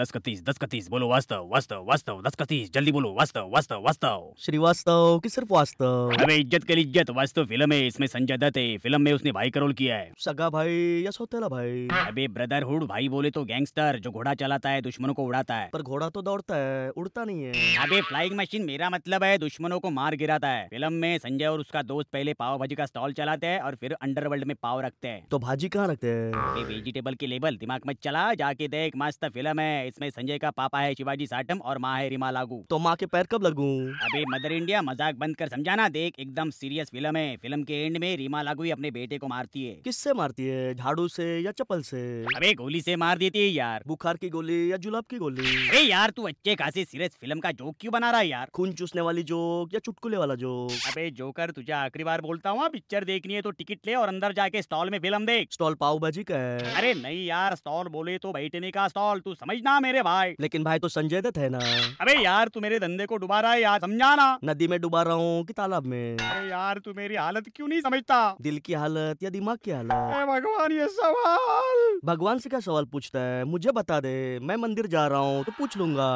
दस का तीस दस का तीस बोलो वास्तव वास्तव वास्तव दस का तीस जल्दी बोलो वास्तव वास्तव वास्तव श्रीवास्तव की सिर्फ वास्तव अबे इज्जत के लिए इज्जत वास्तव फिल्म है इसमें संजय दत्त है फिल्म में उसने भाई का रोल किया है सगा भाई या सोतेला भाई अबे ब्रदरहुड भाई बोले तो गैंगस्टर जो घोड़ा चलाता है दुश्मनों को उड़ाता है पर घोड़ा तो दौड़ता है उड़ता नहीं है अबे फ्लाइंग मशीन मेरा मतलब है दुश्मनों को मार गिराता है फिल्म में संजय और उसका दोस्त पहले पाव भाजी का स्टॉल चलाते हैं और फिर अंडरवर्ल्ड में पाव रखते हैं तो भाजी कहाँ रखते हैं वेजिटेबल के लेबल दिमाग में चला जाके देख मस्त फिल्म है इसमें संजय का पापा है शिवाजी साटम और माँ है रिमा लागू तो माँ के पैर कब लगू अभी मदर इंडिया मजाक बंद कर समझाना देख एकदम सीरियस फिल्म है फिल्म के एंड में रीमा लागू ही अपने बेटे को मारती है किससे मारती है झाड़ू से या चप्पल से अरे गोली से मार देती है यार बुखार की गोली या जुलाब की गोली अरे यार तू अच्छे खासी सीरियस फिल्म का जोक क्यों बना रहा है यार खून चूसने वाली जोक या चुटकुले वाला जोक अबे जोकर तुझे आखिरी बार बोलता हूँ पिक्चर हाँ, देखनी है तो टिकट ले और अंदर जाके स्टॉल में फिल्म देख स्टॉल पाव भाजी का अरे नहीं यार स्टॉल बोले तो बैठने का स्टॉल तू समझना मेरे भाई लेकिन भाई तो संजय दत्त है ना अरे यार तू मेरे धंधे को डुबा रहा है यार समझाना नदी में डुबा रहा हूँ कि तालाब में अरे यार तू मेरी हालत क्यों नहीं समझता दिल की हालत या दिमाग की हालत भगवान ये सवाल भगवान से क्या सवाल पूछता है मुझे बता दे मैं मंदिर जा रहा हूँ तो पूछ लूंगा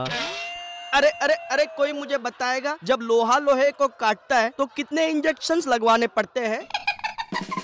अरे अरे अरे कोई मुझे बताएगा जब लोहा लोहे को काटता है तो कितने इंजेक्शन लगवाने पड़ते हैं